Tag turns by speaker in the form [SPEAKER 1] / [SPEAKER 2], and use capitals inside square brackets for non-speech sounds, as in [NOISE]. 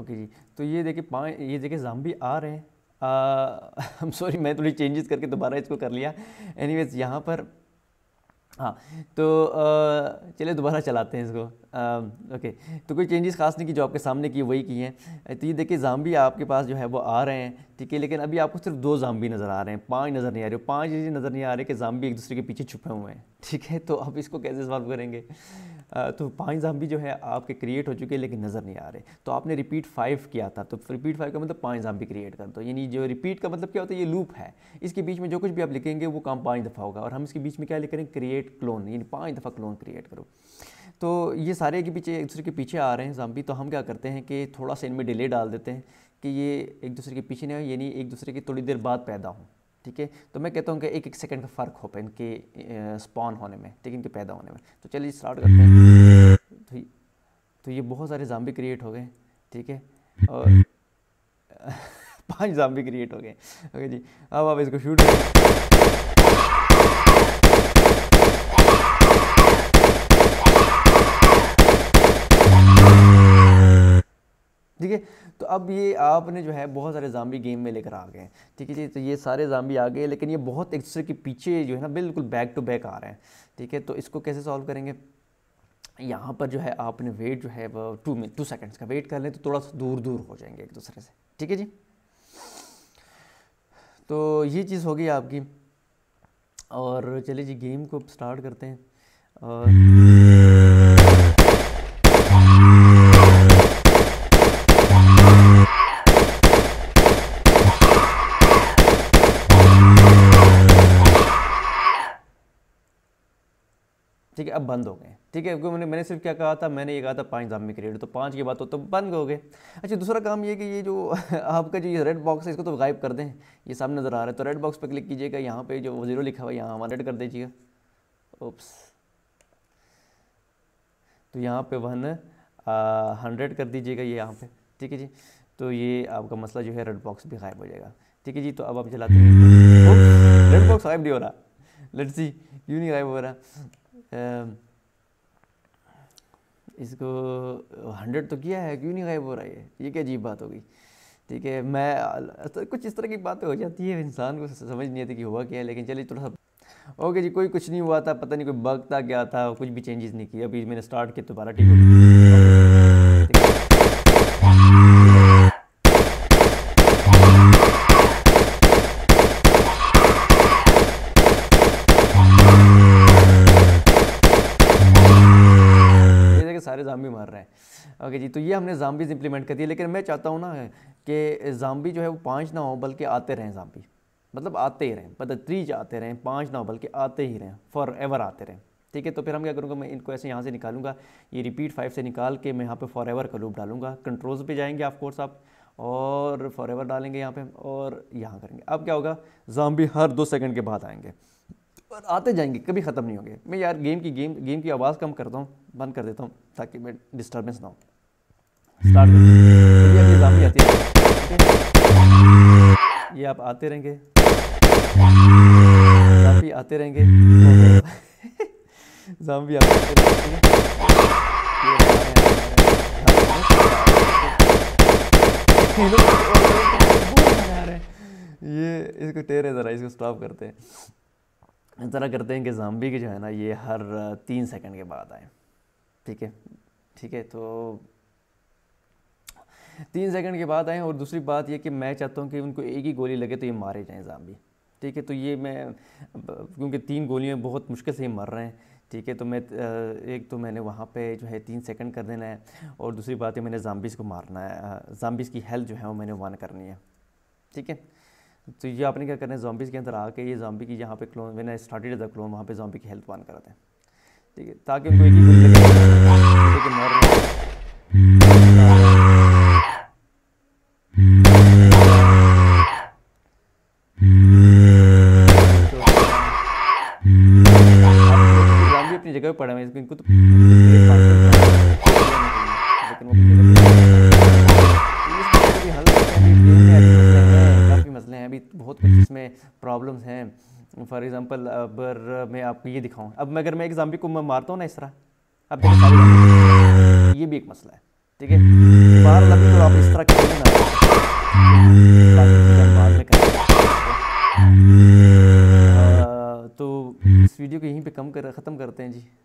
[SPEAKER 1] okay जी तो ये देखिए पाँच ये देखिए जाम्बी आ रहे हैं आई सॉरी [LAUGHS] मैं थोड़ी चेंजेस करके दोबारा इसको कर लिया एनी वेज़ यहाँ पर हाँ तो चलिए दोबारा चलाते हैं इसको आ, ओके तो कोई चेंजेस खास नहीं की जो आपके सामने की वही की हैं तो ये देखिए जाम्बी आपके पास जो है वो आ रहे हैं ठीक है लेकिन अभी आपको सिर्फ दो जाम्बी नज़र आ रहे हैं पांच नज़र नहीं आ रहे हो चीज़ें नज़र नहीं आ रहे कि जाम्बी एक दूसरे के पीछे छुपे हुए हैं ठीक है तो आप इसको कैसे सॉल्व करेंगे तो पाँच भी जो है आपके क्रिएट हो चुके हैं लेकिन नज़र नहीं आ रहे तो आपने रिपीट फाइव किया था तो रिपीट फाइव का मतलब पाँच भी क्रिएट कर दो यानी जो रिपीट का मतलब क्या होता है ये लूप है इसके बीच में जो कुछ भी आप लिखेंगे वो काम पाँच दफ़ा होगा और हम इसके बीच में क्या लिख रहे हैं क्रिएट क्लोन यानी पाँच दफ़ा क्लोन क्रिएट करो तो ये सारे के पीछे एक दूसरे के पीछे आ रहे हैं जाम्बी तो हम क्या करते हैं कि थोड़ा सा इनमें डिले डाल देते हैं कि ये एक दूसरे के पीछे नहीं हो यानी एक दूसरे की थोड़ी देर बाद पैदा हो ठीक है तो मैं कहता हूँ कि एक एक सेकंड का फ़र्क हो पे इनके स्पॉन होने में ठीक है इनके पैदा होने में तो चलिए स्टार्ट करते हैं तो, तो ये बहुत सारे जाम्बी क्रिएट हो गए ठीक है और [LAUGHS] पांच जाम्बी क्रिएट हो गए ओके जी अब आप इसको शूट अब ये आपने जो है बहुत सारे जाम्बी गेम में लेकर आ गए हैं ठीक है जी तो ये सारे जाम्बी आ गए लेकिन ये बहुत एक दूसरे के पीछे जो है ना बिल्कुल बैक टू बैक आ रहे हैं ठीक है तो इसको कैसे सॉल्व करेंगे यहाँ पर जो है आपने वेट जो है वह टू मिनट टू सेकेंड्स का वेट कर लें तो थोड़ा सा दूर दूर हो जाएंगे एक दूसरे से ठीक है जी तो ये चीज़ होगी आपकी और चलिए जी गेम को स्टार्ट करते हैं और अब बंद हो गए ठीक है क्योंकि मैंने सिर्फ क्या कहा था मैंने ये कहा था पाँच दाम में क्रिएट तो पाँच की बात हो तो बंद हो गए अच्छा दूसरा काम ये कि ये जो [LAUGHS] आपका जो ये रेड बॉक्स है इसको तो गायब कर दें ये सामने नज़र आ रहा है तो रेड बॉक्स पर क्लिक कीजिएगा यहाँ पर जो जीरो लिखा हुआ है यहाँ वन रेड कर दीजिएगा ओप्स तो यहाँ पे वन हंड्रेड कर दीजिएगा ये यहाँ पे ठीक है जी तो ये आपका मसला जो है रेड बॉक्स भी गायब हो जाएगा ठीक है जी तो अब आप चलाते हैं रेड बॉक्स गायब नहीं हो रहा लेट्स सी क्यों नहीं गायब हो रहा इसको हंड्रेड तो किया है क्यों नहीं गायब हो रहा है ये क्या अजीब बात हो गई ठीक है मैं तो कुछ इस तरह की बातें हो जाती है इंसान को समझ नहीं आती कि हुआ क्या है लेकिन चलिए थोड़ा सा ओके जी कोई कुछ नहीं हुआ था पता नहीं कोई बग था क्या था कुछ भी चेंजेस नहीं किया अभी मैंने स्टार्ट किया दोबारा ठीक है जाम्बी मार रहे हैं ओके जी तो ये हमने जाम्बीज इंप्लीमेंट कर दिए लेकिन मैं चाहता हूँ ना कि जाम्बी जो है वो पाँच ना हो बल्कि आते रहें जाम्बी मतलब आते ही रहें बदतरीज मतलब आते रहें पाँच ना हो बल्कि आते ही रहें फॉर एवर आते रहें ठीक है तो फिर हम क्या करूँगा मैं इनको ऐसे यहाँ से निकालूंगा ये रिपीट फाइव से निकाल के मैं यहाँ पे फॉर एवर का लूप डालूंगा कंट्रोल्स पे जाएंगे ऑफ कोर्स आप और फॉर एवर डालेंगे यहाँ पे और यहाँ करेंगे अब क्या होगा जाम्बी हर दो सेकंड के बाद आएंगे पर आते जाएंगे कभी ख़त्म नहीं होंगे मैं यार गेम की गेम गेम की आवाज़ कम करता हूँ बंद कर देता हूँ ताकि मैं डिस्टर्बेंस ना हो स्टार्ट ये आप आते रहेंगे भी आते रहेंगे जाम्बी आते रहेंगे ये इसको टेर है ज़रा इसको स्टॉप करते हैं इस तरह करते हैं कि ज़ाम्बी के जो है ना ये हर तीन सेकंड के बाद आए ठीक है ठीक है तो तीन सेकंड के बाद आए और दूसरी बात यह कि मैं चाहता हूँ कि उनको एक ही गोली लगे तो ये मारे जाएँ ज़ाम्बी ठीक है तो ये मैं क्योंकि तीन गोलियाँ बहुत मुश्किल से ही मर रहे हैं ठीक है तो मैं एक तो मैंने वहाँ पे जो है तीन सेकंड कर देना है और दूसरी बात है मैंने जाम्बीज़ को मारना है जाम्बिस की हेल्थ जो है वो मैंने वन करनी है ठीक है तो ये आपने क्या करना है जॉम्बीज़ के अंदर आके ये जॉम्बी की यहाँ पे क्लोन मैंने स्टार्टेड द क्लोन वहाँ पे जॉम्बी की हेल्थ वन कराते हैं ठीक है ताकि उनको एक ही [LAUGHS] फॉर एग्ज़ाम्पल अब मैं आपको ये दिखाऊँ अब मैं अगर मैं एक जाम्बी को मारता हूँ ना इस तरह अब ये भी एक मसला है ठीक है तो आप इस तरह करेंगे ना तो इस वीडियो को यहीं पे कम कर ख़त्म करते हैं जी